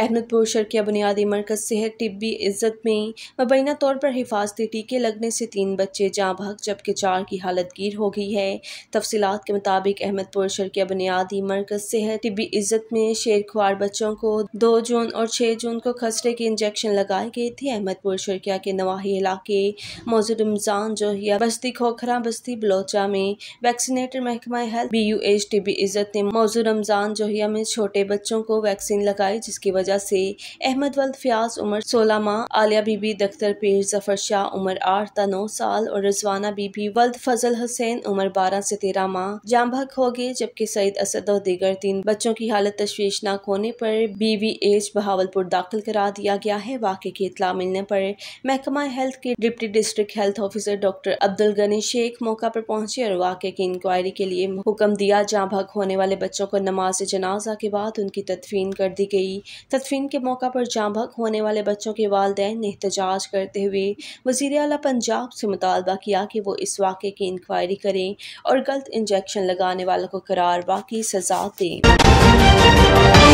अहमदपुर के बुनियादी मरकज़ सेहत टिब्बी इज्जत में मुबैना तौर पर हिफाजती टीके लगने से तीन बच्चे जहाँ भाग जबकि चार की हालत गिर हो गई है तफसीत के मुताबिक अहमदपुर के बुनियादी मरकज़ सेहत टिब्बी इज्जत में शेर खुआर बच्चों को दो जून और छः जून को खसरे के इंजेक्शन लगाए गए थे अहमदपुर शर्किया के नवाही इलाके मौजूद रमजान जोहिया बस्ती खोखरा बस्ती बलोचा में वैक्सीनेटर महकमा हेल्थ बी यू एच टिब्बी इज्जत ने मौजूद रमजान जोहिया में छोटे बच्चों को वैक्सीन लगाई जिसकी वजह वजह से अहमद वल्द फ्याज उमर सोलह माह आलिया बीबी दख्तर पीर जफर शाह उमर आठ ता नौ साल और रजवाना बीबी वल्द फजल हुसैन उम्र बारह से तेरह माह जाम भग हो गए जबकि सईद असद और दीगर तीन बच्चों की हालत तशवीशनाक होने पर बीवी एच बहावलपुर दाखिल करा दिया गया है वाकई की इतला मिलने पर महकमा हेल्थ के deputy district health officer doctor Abdul Gani Sheikh मौका पर पहुंचे और वाकई की इंक्वायरी के लिए हुक्म दिया जहाँ भग होने वाले बच्चों को नमाज जनाजा के बाद उनकी तदफीन कर दी गई तदफीन के मौका पर जामभग होने वाले बच्चों के वालदे ने एहतजाज करते हुए वजीर अला पंजाब से मुतालबा किया कि वो इस वाक़े की इंक्वायरी करें और गलत इंजेक्शन लगाने वालों को करार वाकई सजा दें